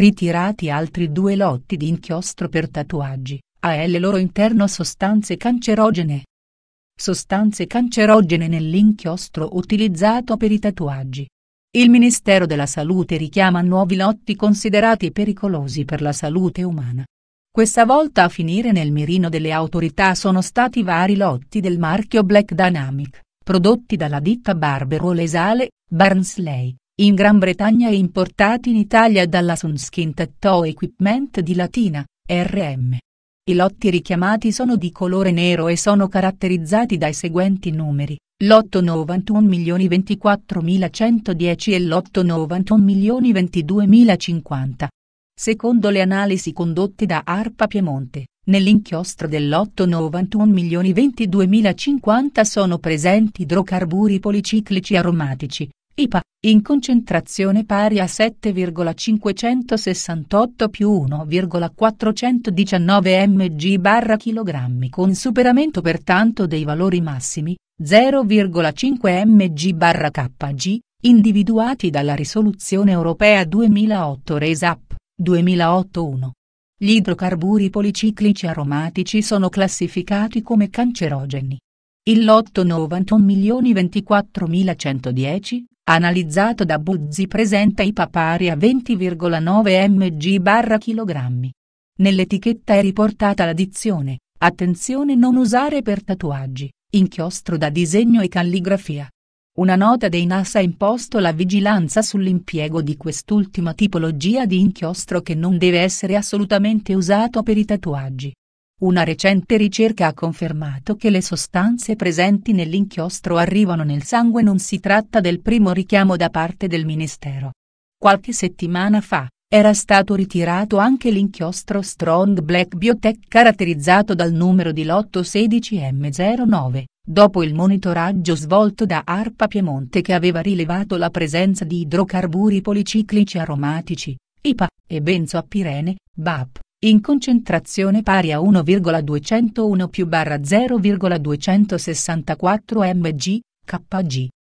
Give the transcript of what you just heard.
ritirati altri due lotti di inchiostro per tatuaggi, a L loro interno sostanze cancerogene. Sostanze cancerogene nell'inchiostro utilizzato per i tatuaggi. Il Ministero della Salute richiama nuovi lotti considerati pericolosi per la salute umana. Questa volta a finire nel mirino delle autorità sono stati vari lotti del marchio Black Dynamic, prodotti dalla ditta Barbero Lesale, Barnsley, in Gran Bretagna e importati in Italia dalla Sunskin Tattoo Equipment di Latina, RM. I lotti richiamati sono di colore nero e sono caratterizzati dai seguenti numeri, lotto 91.024.110 e lotto 91.022.050. Secondo le analisi condotte da ARPA Piemonte, nell'inchiostro del lotto 91.022.050 sono presenti idrocarburi policiclici aromatici, IPA, in concentrazione pari a 7,568 più 1,419 mg barra kg con superamento pertanto dei valori massimi, 0,5 mg barra kg, individuati dalla risoluzione europea 2008 RESAP 2008-1. Gli idrocarburi policiclici aromatici sono classificati come cancerogeni. Il lotto 91.024.110 analizzato da Buzzi presenta i papari a 20,9 mg chilogrammi. Nell'etichetta è riportata la dizione, attenzione non usare per tatuaggi, inchiostro da disegno e calligrafia. Una nota dei NASA ha imposto la vigilanza sull'impiego di quest'ultima tipologia di inchiostro che non deve essere assolutamente usato per i tatuaggi. Una recente ricerca ha confermato che le sostanze presenti nell'inchiostro arrivano nel sangue non si tratta del primo richiamo da parte del Ministero. Qualche settimana fa, era stato ritirato anche l'inchiostro Strong Black Biotech caratterizzato dal numero di lotto 16M09, dopo il monitoraggio svolto da ARPA Piemonte che aveva rilevato la presenza di idrocarburi policiclici aromatici, IPA, e benzoapirene, BAP, in concentrazione pari a 1,201 più barra 0,264 mg, kg.